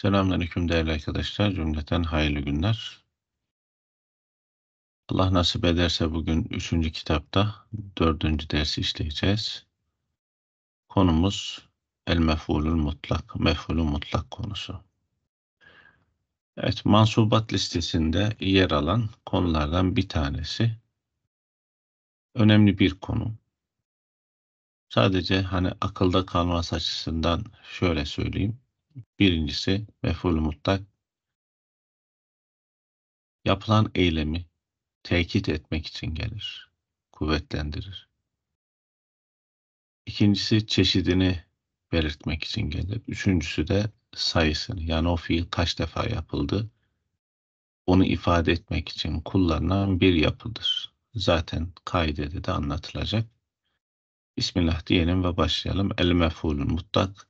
Selamünaleyküm değerli arkadaşlar. Cümleten hayırlı günler. Allah nasip ederse bugün üçüncü kitapta dördüncü dersi işleyeceğiz. Konumuz el mef'ulul mutlak, mef'ulul mutlak konusu. Evet, mansubat listesinde yer alan konulardan bir tanesi. Önemli bir konu. Sadece hani akılda kalması açısından şöyle söyleyeyim Birincisi meful mutlak yapılan eylemi tekit etmek için gelir, kuvvetlendirir. İkincisi çeşidini belirtmek için gelir. Üçüncüsü de sayısını yani o fiil kaç defa yapıldı onu ifade etmek için kullanılan bir yapıdır. Zaten kaidede de anlatılacak. Bismillah diyelim ve başlayalım. El mefulun mutlak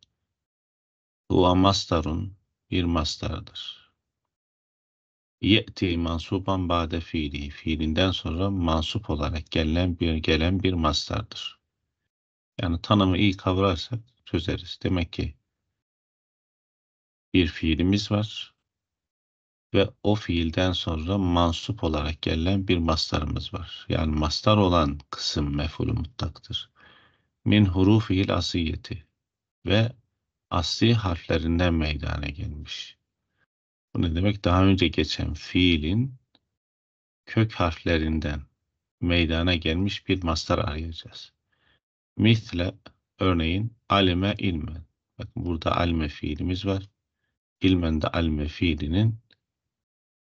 Huve mastarun bir mastardır. Ye'ti mansuban ba'de fiili. Fiilinden sonra mansup olarak gelen bir gelen bir mastardır. Yani tanımı iyi kavrarsak çözeriz. Demek ki bir fiilimiz var ve o fiilden sonra mansup olarak gelen bir mastarımız var. Yani mastar olan kısım mefulü mutlaktır. Min hurufil asiyeti ve asli harflerinden meydana gelmiş. Bu ne demek? Daha önce geçen fiilin kök harflerinden meydana gelmiş bir mastar arayacağız. Misle örneğin alime ilmen. Bakın burada alme fiilimiz var. İlmen de alme fiilinin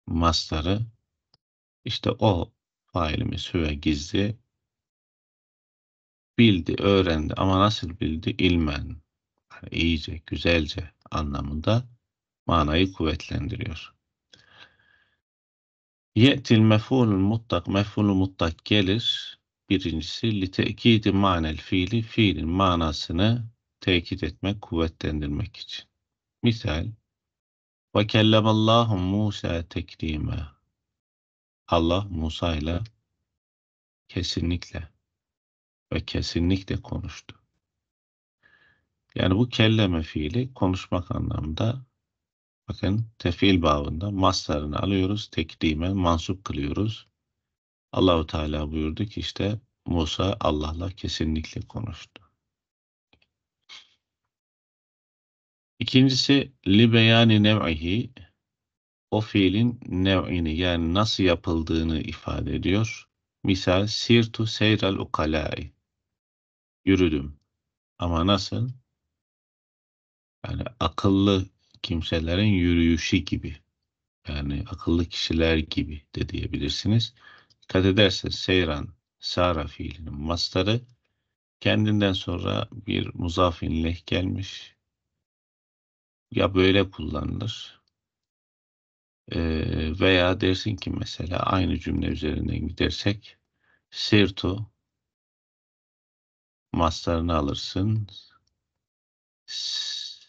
mastarı İşte o failimiz hüve gizli bildi, öğrendi ama nasıl bildi? İlmen iyice, güzelce anlamında manayı kuvvetlendiriyor. Ye'til mef'ulul mutlak, mef'ulul mutlak gelir. Birincisi li te'kidi manel fiili, fiilin manasını tekit etmek, kuvvetlendirmek için. Misal ve kellemallahu Musa teklime. Allah Musa ile kesinlikle ve kesinlikle konuştu. Yani bu kelleme fiili konuşmak anlamında bakın tefil babında maslarını alıyoruz, tekdimen mansup kılıyoruz. Allahu Teala buyurdu ki işte Musa Allah'la kesinlikle konuştu. İkincisi li beyani nev'ihi o fiilin nev'ini yani nasıl yapıldığını ifade ediyor. Misal sirtu seyral ukalai yürüdüm. Ama nasıl? yani akıllı kimselerin yürüyüşü gibi yani akıllı kişiler gibi de diyebilirsiniz. Dikkat ederseniz seyran sara fiilinin mastarı kendinden sonra bir muzafin leh gelmiş. Ya böyle kullanılır ee, veya dersin ki mesela aynı cümle üzerinden gidersek sirtu mastarını alırsın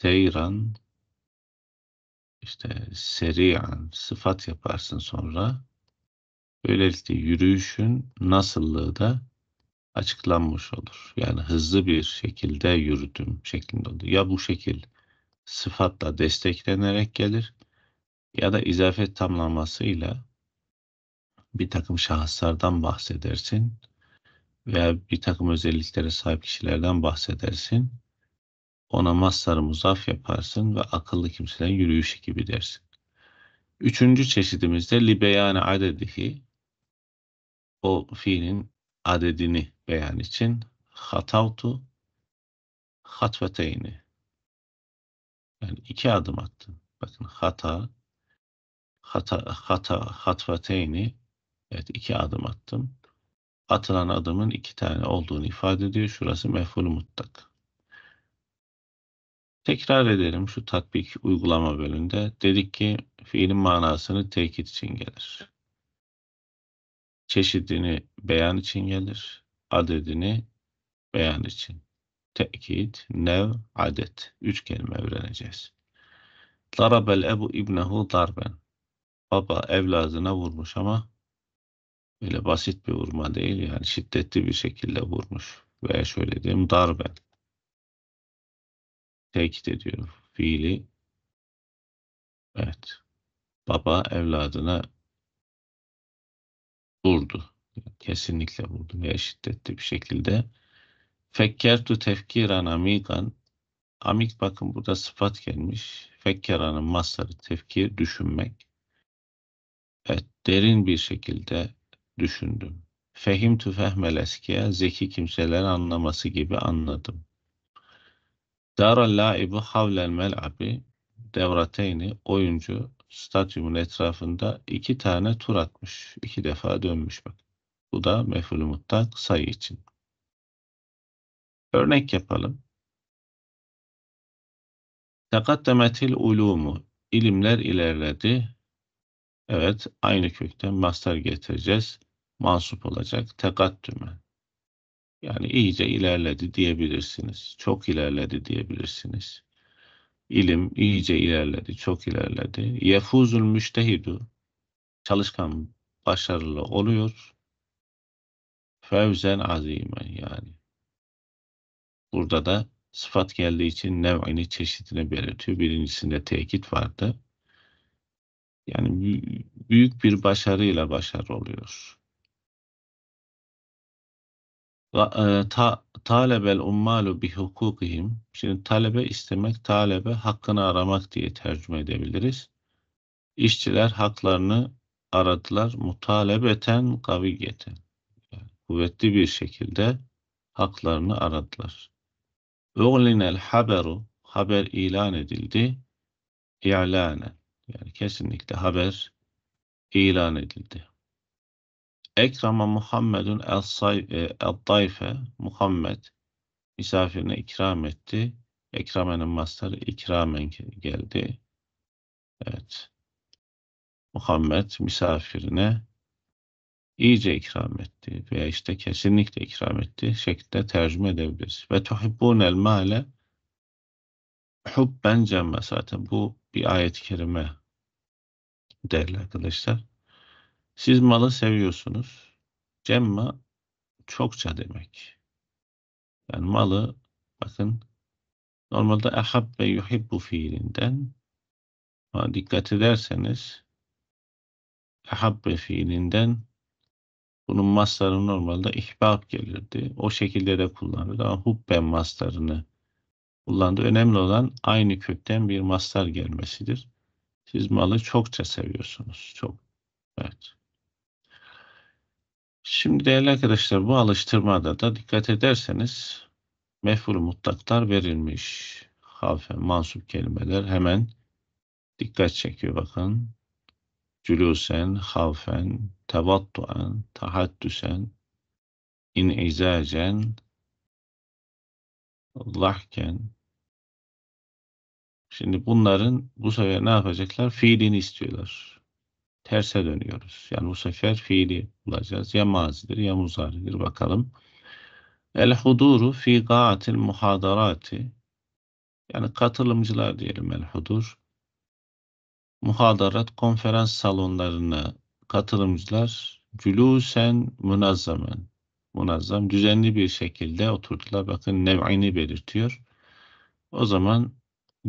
Seyran işte seriyan sıfat yaparsın sonra. Böylelikle yürüyüşün nasıllığı da açıklanmış olur. Yani hızlı bir şekilde yürüdüm şeklinde olur. Ya bu şekil sıfatla desteklenerek gelir ya da izafet tamlamasıyla bir takım şahıslardan bahsedersin veya bir takım özelliklere sahip kişilerden bahsedersin. Ona mazhar muzaf yaparsın ve akıllı kimseler yürüyüş gibi dersin. Üçüncü çeşidimizde libeyane adedihi o fiilin adedini beyan için hatavtu hatveteyni yani iki adım attın. Bakın hata hata hata hatveteyni evet iki adım attım. Atılan adımın iki tane olduğunu ifade ediyor. Şurası meful mutlak. Tekrar edelim şu tatbik uygulama bölümünde. Dedik ki fiilin manasını tekit için gelir. Çeşidini beyan için gelir. Adedini beyan için. Tekit, nev, adet. Üç kelime öğreneceğiz. Darabel ebu ibnehu darben. Baba evladına vurmuş ama öyle basit bir vurma değil yani şiddetli bir şekilde vurmuş. Veya şöyle diyeyim darben. Tehdit ediyor. Fiili evet. Baba evladına vurdu. Kesinlikle vurdu veya şiddetli bir şekilde. Fekkertu tefkiran amigan. Amik bakın burada sıfat gelmiş. Fekkeranın masarı tefkir düşünmek. Evet, derin bir şekilde düşündüm. Fehim tüfehmel eskiye, zeki kimselerin anlaması gibi anladım. Dara laibu havlel mel'abi devrateyni oyuncu stadyumun etrafında iki tane tur atmış. iki defa dönmüş bak. Bu da mefulü mutlak sayı için. Örnek yapalım. Tekaddemetil ulumu. ilimler ilerledi. Evet aynı kökten master getireceğiz. Mansup olacak. Tekaddümen. Yani iyice ilerledi diyebilirsiniz. Çok ilerledi diyebilirsiniz. İlim iyice ilerledi, çok ilerledi. Yefuzul müştehidu. Çalışkan başarılı oluyor. Fevzen azimen yani. Burada da sıfat geldiği için nev'ini çeşidini belirtiyor. Birincisinde tekit vardı. Yani büyük bir başarıyla başarı oluyor. E, ta, talebel ummalu bi hukukihim. Şimdi talebe istemek, talebe hakkını aramak diye tercüme edebiliriz. İşçiler haklarını aradılar mutalebeten kaviyeten. Yani kuvvetli bir şekilde haklarını aradılar. Uğlinel haberu haber ilan edildi. İlanen. Yani kesinlikle haber ilan edildi. Ekrama Muhammedun el-Dayfe e, Muhammed misafirine ikram etti. Ekramenin mastarı ikramen geldi. Evet. Muhammed misafirine iyice ikram etti veya işte kesinlikle ikram etti şeklinde tercüme edebiliriz. Ve tuhibbunel male hubben cemme zaten bu bir ayet-i kerime değerli arkadaşlar. Siz malı seviyorsunuz. Cemma çokça demek. Yani malı bakın normalde ahab ahabbe yuhibbu fiilinden ama dikkat ederseniz ahabbe fiilinden bunun masları normalde ihbab gelirdi. O şekilde de kullanılır ama hubbe maslarını kullandı. Önemli olan aynı kökten bir maslar gelmesidir. Siz malı çokça seviyorsunuz. Çok. Evet. Şimdi değerli arkadaşlar bu alıştırmada da dikkat ederseniz mef'ul mutlaklar verilmiş. Harfe mansup kelimeler hemen dikkat çekiyor bakın. Cülüsen, havfen, tevattuen, tahaddüsen, inizacen, lahken. Şimdi bunların bu sefer ne yapacaklar? Fiilini istiyorlar terse dönüyoruz. Yani bu sefer fiili bulacağız. Ya mazidir ya muzaridir bakalım. El huduru fi gaatil muhadarati. Yani katılımcılar diyelim el hudur. Muhadarat konferans salonlarına katılımcılar cülüsen münazzamen. Munazzam düzenli bir şekilde oturdular. Bakın nev'ini belirtiyor. O zaman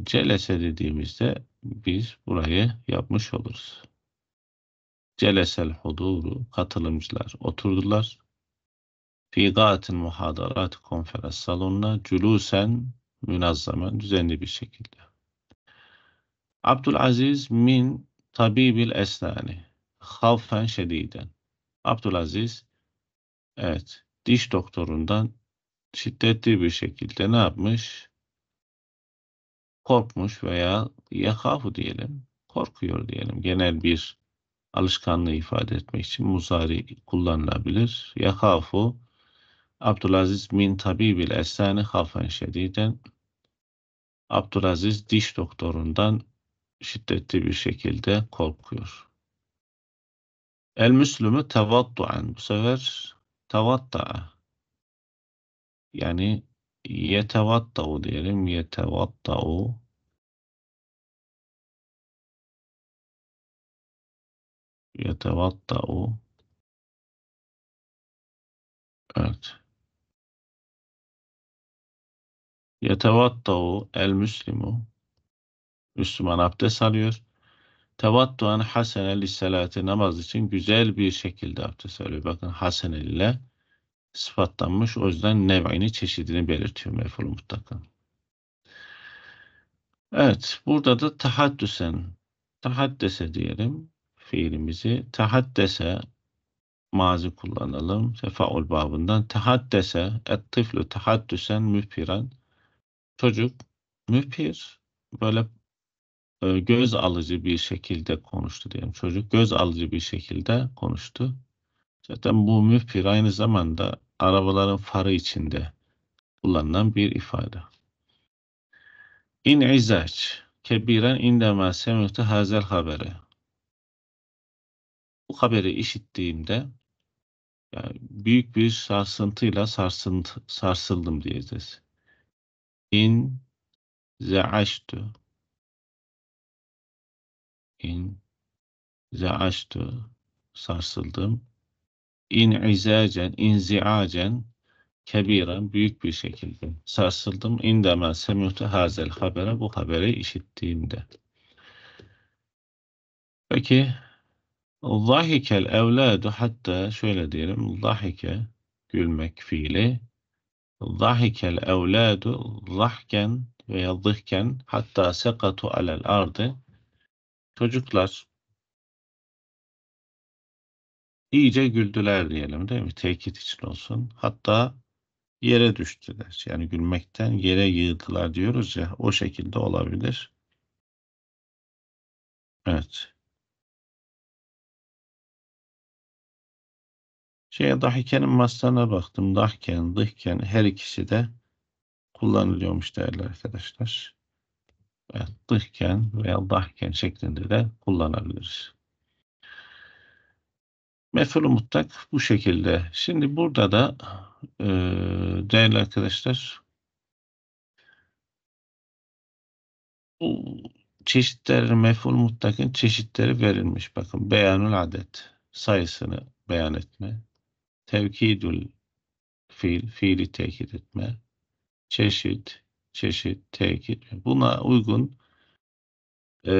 celese dediğimizde biz burayı yapmış oluruz. Celesel huduru katılımcılar oturdular. Fi gâtin muhadarat konferans salonuna cülusen münazzamen düzenli bir şekilde. Abdülaziz min tabibil esnani havfen şediden. Abdülaziz evet diş doktorundan şiddetli bir şekilde ne yapmış? Korkmuş veya yakafu diyelim, korkuyor diyelim. Genel bir alışkanlığı ifade etmek için muzari kullanılabilir. Yakafu Abdülaziz min tabibil esnani hafen şediden Abdülaziz diş doktorundan şiddetli bir şekilde korkuyor. El Müslümü tevattuan bu sefer tevatta yani yetevattau diyelim yetevattau يتوضأ Evet. Yetevattau el müslimu. Müslüman abdest alıyor. Tevattuan hasene lisselati namaz için güzel bir şekilde abdest alıyor. Bakın hasene ile sıfatlanmış. O yüzden nev'ini çeşidini belirtiyor meful mutlaka. Evet. Burada da tahaddüsen tahaddese diyelim fiilimizi tahaddese mazi kullanalım. Tefaul babından tahaddese et tiflu tahaddüsen müfiren çocuk müfir böyle e, göz alıcı bir şekilde konuştu diyelim. Çocuk göz alıcı bir şekilde konuştu. Zaten bu müfir aynı zamanda arabaların farı içinde kullanılan bir ifade. İn izaç kebiren indema semihte hazel haberi bu haberi işittiğimde yani büyük bir sarsıntıyla sarsıntı, sarsıldım diyeceğiz. İn zeaştu in zeaştu sarsıldım. İn izacen, inziacen kebiren büyük bir şekilde sarsıldım. İn İndeme semütü hazel habere bu haberi işittiğimde. Peki Zahikel evladu hatta şöyle diyelim. Zahike gülmek fiili. Zahikel evladu zahken veya zıhken hatta sekatu alel ardı. Çocuklar iyice güldüler diyelim değil mi? Tekit için olsun. Hatta yere düştüler. Yani gülmekten yere yığdılar diyoruz ya o şekilde olabilir. Evet. Şeye dahikenin maslarına baktım. Dahken, dıhken her ikisi de kullanılıyormuş değerli arkadaşlar. Evet, dıhken veya dahken şeklinde de kullanabiliriz. Mef'ul mutlak bu şekilde. Şimdi burada da e, değerli arkadaşlar bu çeşitleri mef'ul mutlakın çeşitleri verilmiş. Bakın beyanul adet sayısını beyan etme. Tevkidül fiil, fiili tekit etme. Çeşit, çeşit, tekit. Buna uygun e,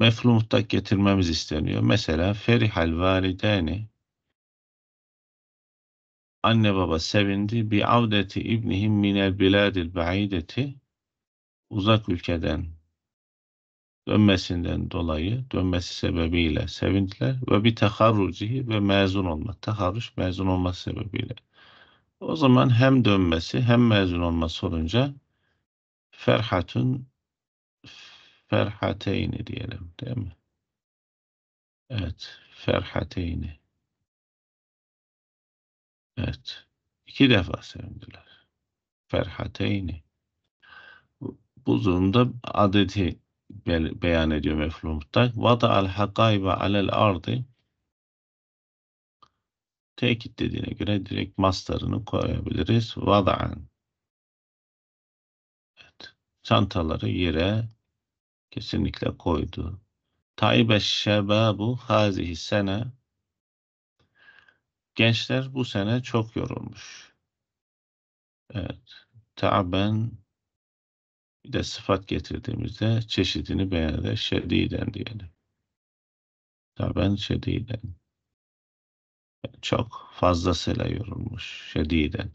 mefru mutlak getirmemiz isteniyor. Mesela ferihal valideni anne baba sevindi bi avdeti ibnihim minel biladil baideti uzak ülkeden dönmesinden dolayı dönmesi sebebiyle sevindiler ve bir teharrucihi ve mezun olma teharruç mezun olma sebebiyle o zaman hem dönmesi hem mezun olması olunca ferhatun ferhateyni diyelim değil mi? Evet ferhateyni Evet iki defa sevindiler ferhateyni bu durumda adeti be beyan ediyor mef'ul mutlak. Vada'al hakayba alel ardı tekit dediğine göre direkt mastarını koyabiliriz. Vada'an evet. çantaları yere kesinlikle koydu. Taibe şebabu hazihi sene Gençler bu sene çok yorulmuş. Evet. Ta'ben bir de sıfat getirdiğimizde çeşidini beyanede şediden diyelim. Taben şediden. Yani çok fazlasıyla yorulmuş. Şediden.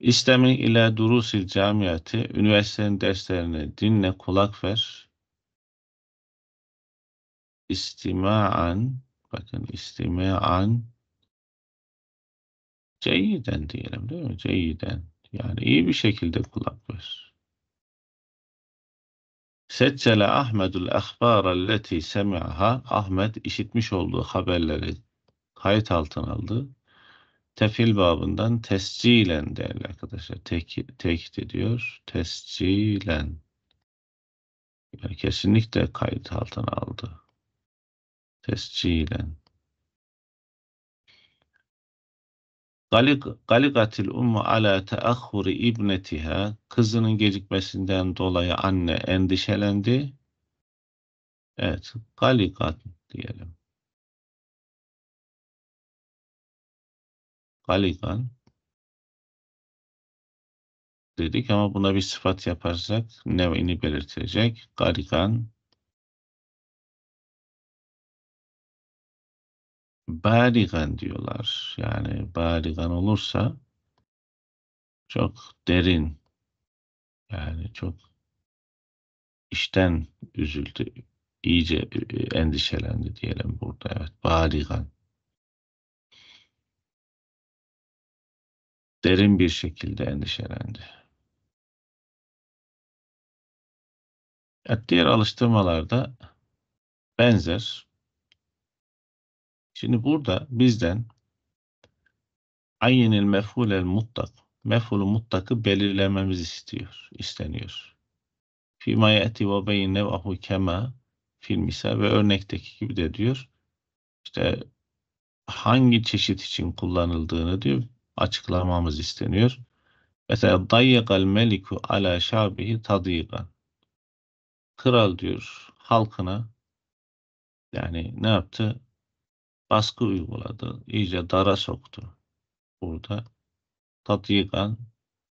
İstemin ile durusil camiyeti üniversitenin derslerini dinle, kulak ver. İstima'an, bakın istima'an, ceyiden diyelim değil mi? Ceyiden. Yani iyi bir şekilde kulak ver. Seccele Ahmedul ehbâra leti semi'aha. Ahmet işitmiş olduğu haberleri kayıt altına aldı. Tefil babından tescilen değerli arkadaşlar. Tek, tekit ediyor. Tescilen. Yani kesinlikle kayıt altına aldı. Tescilen. Galigatil ummu ala teahhuri ibnetiha kızının gecikmesinden dolayı anne endişelendi. Evet, galigat diyelim. Galigan dedik ama buna bir sıfat yaparsak nevini belirtecek. Galigan barigan diyorlar. Yani barigan olursa çok derin yani çok işten üzüldü. iyice e, endişelendi diyelim burada. Evet. Barigan. Derin bir şekilde endişelendi. diğer alıştırmalarda benzer Şimdi burada bizden ayinil mef'ulel muttak, mef'ulu mutlakı belirlememiz istiyor, isteniyor. Fîmâ ye'ti ve beynevahu kema fil misal ve örnekteki gibi de diyor. İşte hangi çeşit için kullanıldığını diyor açıklamamız isteniyor. Mesela dayyakal meliku ala şabihi tadigan. Kral diyor halkına yani ne yaptı? baskı uyguladı. iyice dara soktu. Burada tatyikan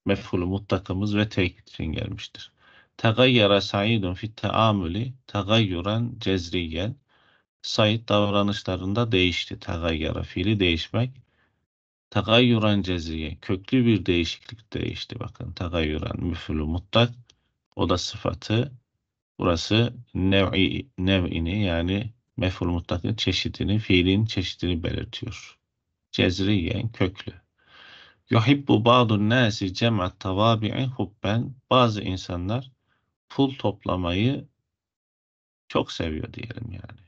mefhulü mutlakımız ve tekit için gelmiştir. Tegayyara Saidun fit teamüli tegayyuran cezriyen Said davranışlarında değişti. Tegayyara fiili değişmek. Tegayyuran cezriye köklü bir değişiklik değişti. Bakın tegayyuran müfülü mutlak o da sıfatı. Burası nev'i, nev'ini yani Mef'ul mutlakın çeşidini, fiilin çeşidini belirtiyor. Cezriyen, köklü. Yuhibbu ba'dun nasi cem'at tavabi'i hubben. Bazı insanlar pul toplamayı çok seviyor diyelim yani.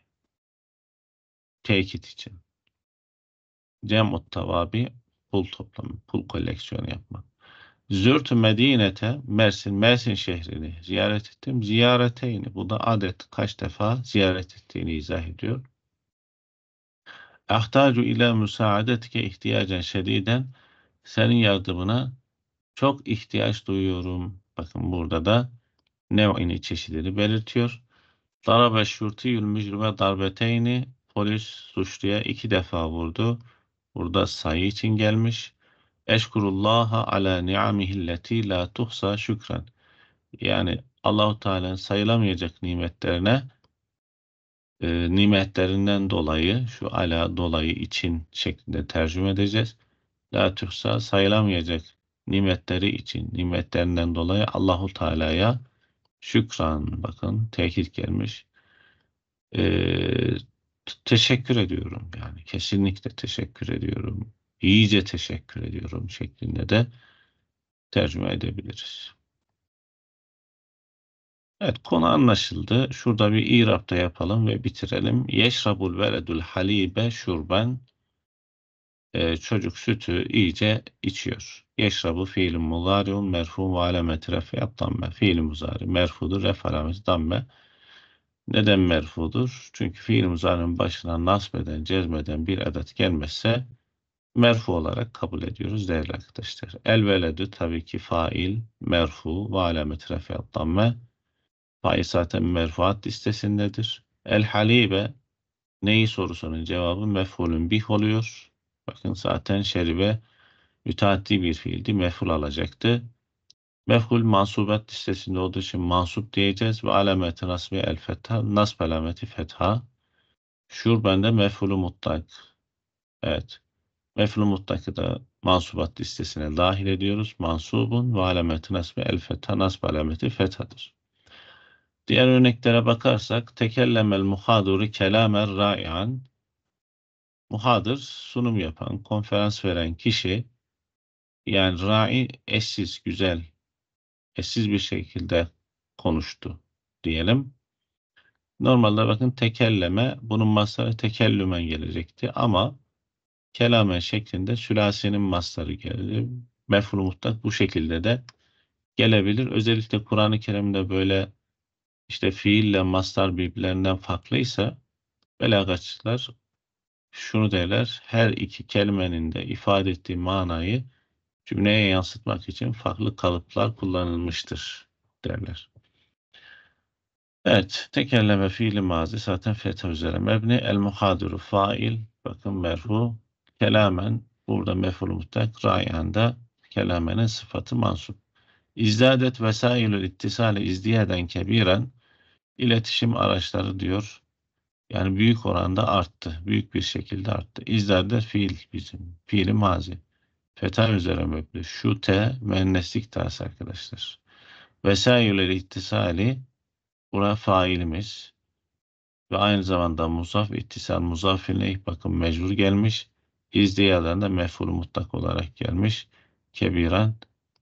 Tekit için. Cem'ut tavabi pul toplama, pul koleksiyonu yapmak. Zürt Medine'te Mersin, Mersin şehrini ziyaret ettim. Ziyareteyni bu da adet kaç defa ziyaret ettiğini izah ediyor. Ahtacu ila müsaadetke ihtiyacen şediden senin yardımına çok ihtiyaç duyuyorum. Bakın burada da nev'ini çeşidini belirtiyor. Darabe şurtiyül mücrime darbeteyni polis suçluya iki defa vurdu. Burada sayı için gelmiş. Eşkurullaha ala ni'amihilleti la tuhsa şükran. Yani Allahu Teala'nın sayılamayacak nimetlerine e, nimetlerinden dolayı şu ala dolayı için şeklinde tercüme edeceğiz. La tuhsa sayılamayacak nimetleri için nimetlerinden dolayı Allahu Teala'ya şükran bakın tekit gelmiş. E, teşekkür ediyorum yani kesinlikle teşekkür ediyorum iyice teşekkür ediyorum şeklinde de tercüme edebiliriz. Evet konu anlaşıldı. Şurada bir irap da yapalım ve bitirelim. Yeşrabul veledul halibe şurben ee, çocuk sütü iyice içiyor. Yeşrabu fiilin muzariun merfu ve alameti refi damme. Fiil muzari merfudur. Ref alameti damme. Neden merfudur? Çünkü fiil muzarinin başına nasbeden, cezmeden bir adet gelmezse merfu olarak kabul ediyoruz değerli arkadaşlar. El veledü tabii ki fail, merfu ve alamet refiyat damme. Fail zaten merfuat listesindedir. El halibe neyi sorusunun cevabı mefulün bih oluyor. Bakın zaten şeribe müteaddi bir fiildi. Meful alacaktı. Meful mansubet listesinde olduğu için mansup diyeceğiz ve alameti nasbi el fetha, nasb alameti fetha. Şurben de mefhulu mutlak. Evet. Mef'ul mutlakı da mansubat listesine dahil ediyoruz. Mansubun ve alameti nasbe el fetha nasb alameti fethadır. Diğer örneklere bakarsak tekellemel muhaduru kelamer rayan muhadır sunum yapan, konferans veren kişi yani ra'i eşsiz, güzel, eşsiz bir şekilde konuştu diyelim. Normalde bakın tekelleme, bunun masaya tekellümen gelecekti ama kelame şeklinde sülasinin masları gelir. Mefhul mutlak bu şekilde de gelebilir. Özellikle Kur'an-ı Kerim'de böyle işte fiille mastar birbirlerinden farklıysa belagatçılar şunu derler. Her iki kelimenin de ifade ettiği manayı cümleye yansıtmak için farklı kalıplar kullanılmıştır derler. Evet, tekerleme fiili mazi zaten fetha üzere mebni. El muhadiru fail, bakın merfu, kelamen burada meful mutlak rayen de kelamene sıfatı mansup. İzdadet vesailül ittisale izdiyeden kebiren iletişim araçları diyor. Yani büyük oranda arttı. Büyük bir şekilde arttı. İzdade fiil bizim. Fiili mazi. Feta üzere möblü. Şu te mühendislik tersi arkadaşlar. Vesailül ittisali bura failimiz. Ve aynı zamanda muzaf ittisal muzaf bakın mecbur gelmiş iz diğerlerinde mef'ul mutlak olarak gelmiş. Kebiran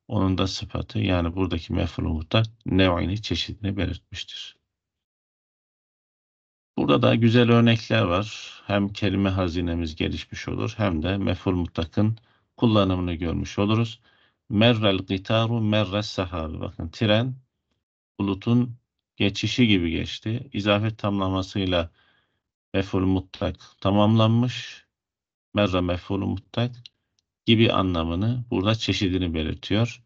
onun da sıfatı yani buradaki mef'ul mutlak nev'ini çeşidini belirtmiştir. Burada da güzel örnekler var. Hem kelime hazinemiz gelişmiş olur hem de mef'ul mutlakın kullanımını görmüş oluruz. Merrel gitaru merre sahabi. Bakın tren bulutun geçişi gibi geçti. İzafet tamlamasıyla mef'ul mutlak tamamlanmış merra mef'ulü mutlak gibi anlamını burada çeşidini belirtiyor.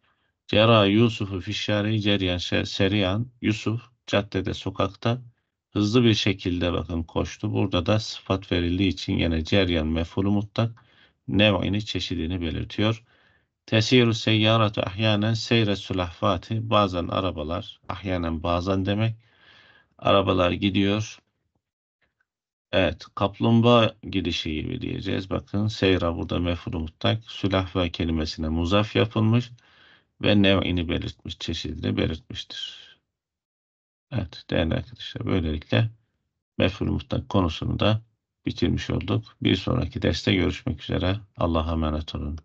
Cera Yusuf'u fişari ceryan seriyan Yusuf caddede sokakta hızlı bir şekilde bakın koştu. Burada da sıfat verildiği için yine ceryan mef'ulü mutlak nev'ini çeşidini belirtiyor. Tesiru seyyaratu ahyanen seyre sülahfati bazen arabalar ahyanen bazen demek arabalar gidiyor Evet, kaplumbağa girişi gibi diyeceğiz. Bakın seyra burada mefhul mutlak. Sülah ve kelimesine muzaf yapılmış ve nev'ini belirtmiş, çeşidini belirtmiştir. Evet değerli arkadaşlar böylelikle mefhul mutlak konusunu da bitirmiş olduk. Bir sonraki derste görüşmek üzere. Allah'a emanet olun.